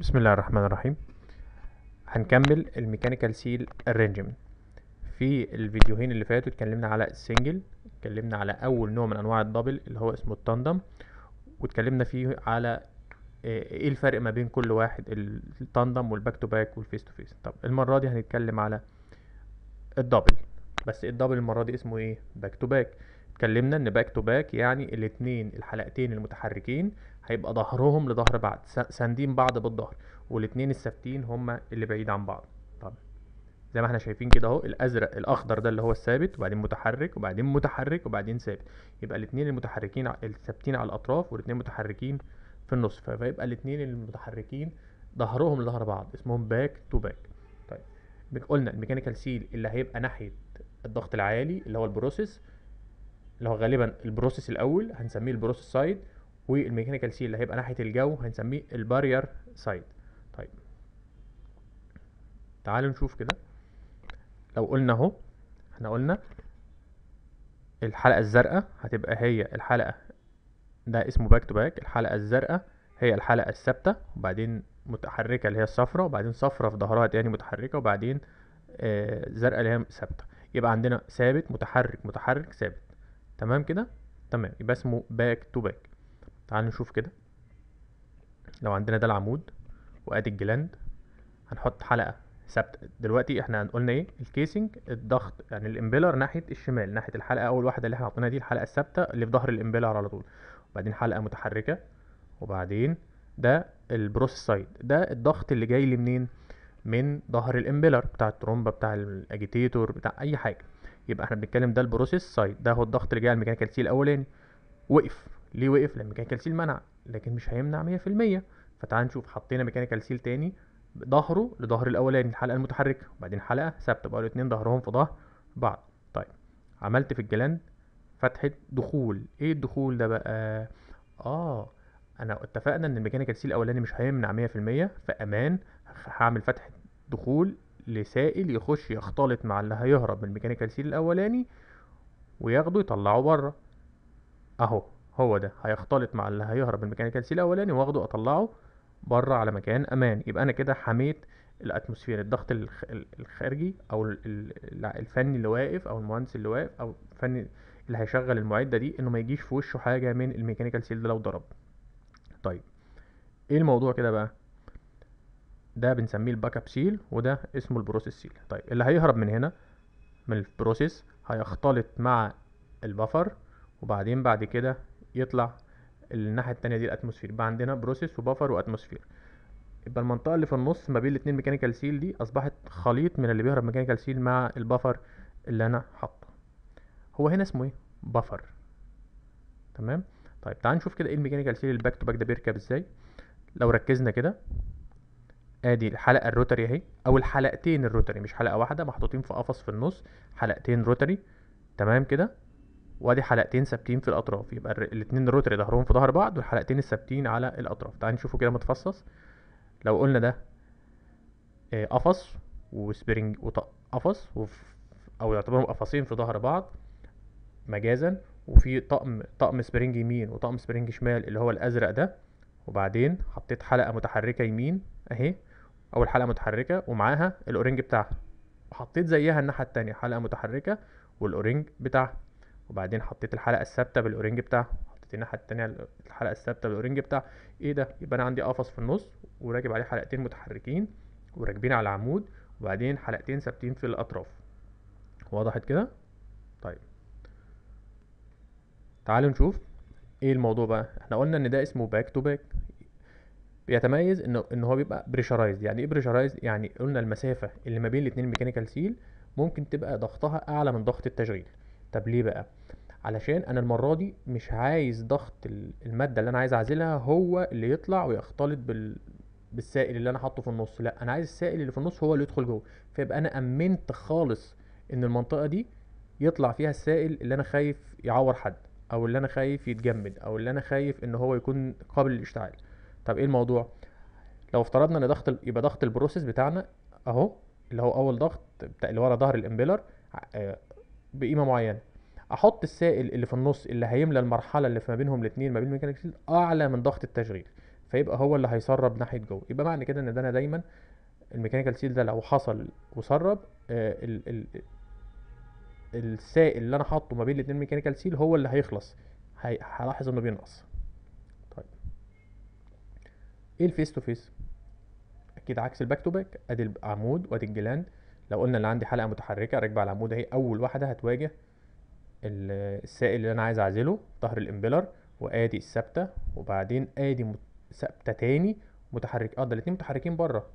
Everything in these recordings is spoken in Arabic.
بسم الله الرحمن الرحيم هنكمل الميكانيكال سيل ارينجمنت في الفيديوهين اللي فاتوا اتكلمنا على السنجل اتكلمنا على اول نوع من انواع الدبل اللي هو اسمه التندم واتكلمنا فيه على آه، ايه الفرق ما بين كل واحد التندم والباك تو باك والفيس تو فيس طب المره دي هنتكلم على الدبل بس الدبل المره دي اسمه ايه باك تو باك اتكلمنا ان باك تو باك يعني الاتنين الحلقتين المتحركين هيبقى ظهرهم لظهر بعض ساندين بعض بالظهر والاتنين الثابتين هما اللي بعيد عن بعض طب زي ما احنا شايفين كده اهو الازرق الاخضر ده اللي هو الثابت وبعدين متحرك وبعدين متحرك وبعدين ثابت يبقى الاتنين المتحركين الثابتين على الاطراف والاتنين متحركين في النص فيبقى الاتنين المتحركين ظهرهم لظهر بعض اسمهم باك تو باك طيب قلنا الميكانيكال سيل اللي هيبقى ناحيه الضغط العالي اللي هو البروسيس اللي هو غالبا البروسيس الاول هنسميه البروسيس سايد والميكانيكال سيل اللي هيبقى ناحيه الجو هنسميه البارير سايد طيب تعالوا نشوف كده لو قلنا اهو احنا قلنا الحلقه الزرقاء هتبقى هي الحلقه ده اسمه باك تو باك الحلقه الزرقاء هي الحلقه الثابته وبعدين متحركه اللي هي الصفراء وبعدين صفراء في ظهرها تاني متحركه وبعدين آه زرقاء اللي هي ثابته يبقى عندنا ثابت متحرك متحرك ثابت تمام كده تمام يبقى اسمه باك تو باك تعال نشوف كده لو عندنا ده العمود وادي الجلاند هنحط حلقه ثابته دلوقتي احنا قلنا ايه الكيسنج الضغط يعني الامبيلر ناحيه الشمال ناحيه الحلقه اول واحده اللي احنا حاطينها دي الحلقه الثابته اللي في ظهر الامبيلر على طول وبعدين حلقه متحركه وبعدين ده البروس سايد ده الضغط اللي جاي لي منين من ظهر الامبيلر بتاع الترومبا بتاع الاجيتيتور بتاع اي حاجه يبقى احنا بنتكلم ده البروسيس سايد ده هو الضغط اللي جاي على الميكانيكال سي الاولاني وقف ليه وقف لان ميكانيكال سيل منع لكن مش هيمنع 100% فتعال نشوف حطينا ميكانيكال سيل تاني ظهره لظهر الاولاني الحلقه المتحركه وبعدين حلقه ثابته بقى الاتنين ظهرهم في ظهر بعض طيب عملت في الجلاند فتحه دخول ايه الدخول ده بقى اه انا اتفقنا ان الميكانيكال سيل الاولاني مش هيمنع 100% فامان هعمل فتحه دخول لسائل يخش يختلط مع اللي هيهرب من الميكانيكال سيل الاولاني وياخده يطلعه بره اهو هو ده هيختلط مع اللي هيهرب من مكان الاولاني واخده اطلعه بره على مكان امان يبقى انا كده حميت الاتموسفير الضغط الخارجي او الفني اللي واقف او المهندس اللي واقف او الفني اللي هيشغل المعده دي انه ما يجيش في وشه حاجه من الميكانيكال سيل ده لو ضرب طيب ايه الموضوع كده بقى ده بنسميه الباك اب سيل وده اسمه البروسيس سيل طيب اللي هيهرب من هنا من البروسيس هيختلط مع البفر وبعدين بعد كده يطلع الناحيه التانية دي الاتموسفير يبقى عندنا بروسيس وبفر واتموسفير يبقى المنطقه اللي في النص ما بين الاثنين ميكانيكال سيل دي اصبحت خليط من اللي بيهرب ميكانيكال سيل مع البفر اللي انا حاطه هو هنا اسمه ايه بفر تمام طيب تعال نشوف كده ايه الميكانيكال سيل الباك تو باك ده بيركب ازاي لو ركزنا كده ادي الحلقه الروتري اهي او الحلقتين الروتري مش حلقه واحده محطوطين في قفص في النص حلقتين روتري تمام كده وادي حلقتين ثابتين في الاطراف يبقى الاتنين الروتري ظهرهم في ظهر بعض والحلقتين الثابتين على الاطراف تعال نشوفه كده متفصص لو قلنا ده آه، قفص وسبرنج قفص او يعتبروا قفصين في ظهر بعض مجازا وفي طقم طقم سبرنج يمين وطقم سبرنج شمال اللي هو الازرق ده وبعدين حطيت حلقه متحركه يمين اهي اول حلقه متحركه ومعاها الاورنج بتاعها وحطيت زيها الناحيه التانية حلقه متحركه والاورنج بتاعها وبعدين حطيت الحلقه الثابته بالاورنج بتاعها حطيت الناحيه التانية الحلقه الثابته بالاورنج بتاعها ايه ده يبقى انا عندي قفص في النص وراكب عليه حلقتين متحركين وراكبين على عمود وبعدين حلقتين ثابتين في الاطراف وضحت كده طيب تعالوا نشوف ايه الموضوع بقى احنا قلنا ان ده اسمه باك تو باك بيتميز ان ان هو بيبقى بريشرايزد يعني ايه بريشرايزد يعني قلنا المسافه اللي ما بين الاثنين ميكانيكال سيل ممكن تبقى ضغطها اعلى من ضغط التشغيل طب ليه بقى علشان انا المره دي مش عايز ضغط الماده اللي انا عايز اعزلها هو اللي يطلع ويختلط بال... بالسائل اللي انا حاطه في النص لا انا عايز السائل اللي في النص هو اللي يدخل جوه فيبقى انا امنت خالص ان المنطقه دي يطلع فيها السائل اللي انا خايف يعور حد او اللي انا خايف يتجمد او اللي انا خايف ان هو يكون قابل للاشتعال طب ايه الموضوع لو افترضنا ان ضغط يبقى ضغط البروسيس بتاعنا اهو اللي هو اول ضغط اللي ورا ظهر الامبيلر بقيمه معينه احط السائل اللي في النص اللي هيملى المرحله اللي ما بينهم الاثنين ما بين الميكانيكال سيل اعلى من ضغط التشغيل فيبقى هو اللي هيسرب ناحيه جوه يبقى معنى كده ان ده انا دايما الميكانيكال سيل ده لو حصل وسرب آه ال ال السائل اللي انا حاطه ما بين الاثنين ميكانيكال سيل هو اللي هيخلص هلاحظ انه بينقص طيب ايه الفيس تو فيس اكيد عكس الباك تو باك ادي العمود وادي الجلاند لو قلنا ان عندي حلقه متحركه راكبه على العمود اهي اول واحده هتواجه السائل اللي انا عايز اعزله ظهر الامبيلر وادي الثابته وبعدين ادي ثابته تاني متحرك اه ده الاتنين متحركين بره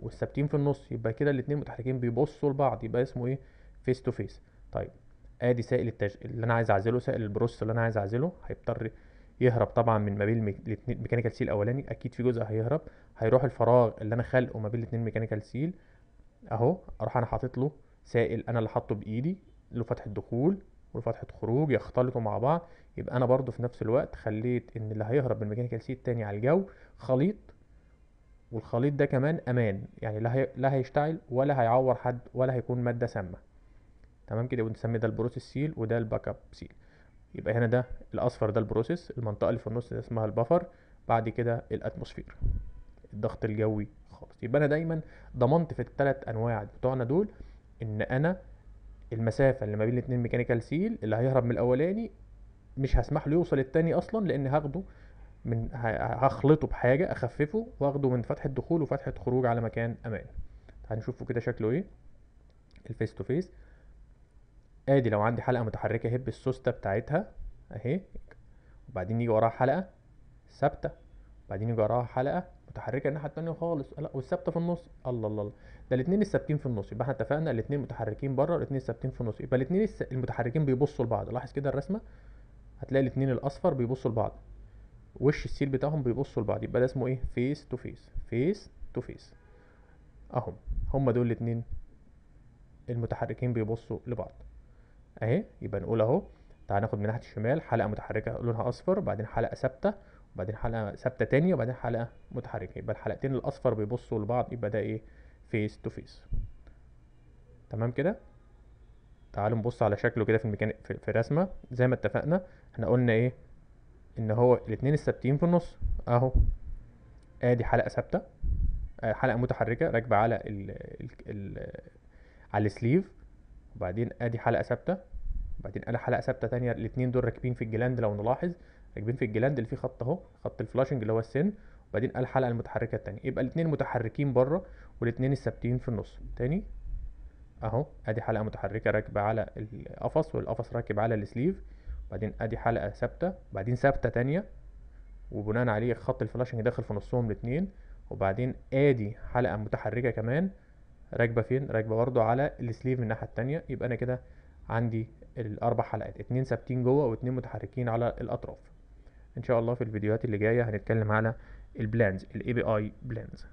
والثابتين في النص يبقى كده الاتنين متحركين بيبصوا لبعض يبقى اسمه ايه فيس تو فيس طيب ادي سائل التج... اللي انا عايز اعزله سائل البروس اللي انا عايز اعزله هيضطر يهرب طبعا من ما بين الاثنين ميكانيكال سيل الاولاني اكيد في جزء هيهرب هيروح الفراغ اللي انا خلقه ما بين الاثنين ميكانيكال سيل اهو اروح انا حاطط له سائل انا اللي حاطه بايدي له فتحه دخول وفتحه خروج يختلطوا مع بعض يبقى انا برضو في نفس الوقت خليت ان اللي هيهرب من ميكانيكال سيت تاني على الجو خليط والخليط ده كمان امان يعني لا لا هيشتعل ولا هيعور حد ولا هيكون ماده سامه تمام كده ونسمي ده البروسيس سيل وده الباك اب سيل يبقى هنا ده الاصفر ده البروسيس المنطقه اللي في النص اسمها البفر بعد كده الاتموسفير الضغط الجوي خالص يبقى انا دايما ضمنت في الثلاث انواع بتوعنا دول ان انا المسافه اللي ما بين الاثنين ميكانيكال سيل اللي هيهرب من الاولاني مش هسمح له يوصل التاني اصلا لان هاخده من هخلطه بحاجه اخففه واخده من فتحه دخول وفتحه خروج على مكان امان هنشوفه كده شكله ايه الفيس تو فيس ادي لو عندي حلقه متحركه هب السوسته بتاعتها اهي وبعدين يجي وراها حلقه ثابته وبعدين يجي وراها حلقه متحركه الناحيه التانية خالص لا والثابته في النص الله الله الله ده الاثنين الثابتين في النص يبقى احنا اتفقنا الاثنين متحركين بره والاثنين الثابتين في النص يبقى الاثنين المتحركين بيبصوا لبعض لاحظ كده الرسمه هتلاقي الاثنين الاصفر بيبصوا لبعض وش السيل بتاعهم بيبصوا لبعض يبقى ده اسمه ايه فيس تو فيس فيس تو فيس اهم هم دول الاثنين المتحركين بيبصوا لبعض اهي يبقى نقول اهو تعال ناخد من ناحيه الشمال حلقه متحركه لونها اصفر وبعدين حلقه ثابته وبعدين حلقه ثابته تاني وبعدين حلقه متحركه يبقى الحلقتين الاصفر بيبصوا لبعض يبقى ده ايه فيس تو فيس تمام كده تعالوا نبص على شكله كده في المكان في الرسمه زي ما اتفقنا احنا قلنا ايه ان هو الاتنين الثابتين في النص اهو ادي حلقه ثابته آه، حلقه متحركه راكبه على ال ال على السليف وبعدين ادي حلقه ثابته وبعدين ادي حلقه ثابته تانية الاتنين دول راكبين في الجلاند لو نلاحظ راكبين في الجلاند اللي فيه خط اهو خط الفلاشنج اللي هو السن وبعدين الحلقه المتحركه الثانيه يبقى الاثنين متحركين بره والاثنين الثابتين في النص تاني اهو ادي حلقه متحركه راكبه على القفص والقفص راكب على السليف وبعدين ادي حلقه ثابته وبعدين ثابته تانية وبناء عليه خط الفلاشنج داخل في نصهم الاثنين وبعدين ادي حلقه متحركه كمان راكبه فين راكبه برضو على السليف من الناحيه التانية يبقى انا كده عندي الاربع حلقات اتنين ثابتين جوه واتنين متحركين على الاطراف ان شاء الله في الفيديوهات اللي جايه هنتكلم على البلانز الاي بي اي بلانز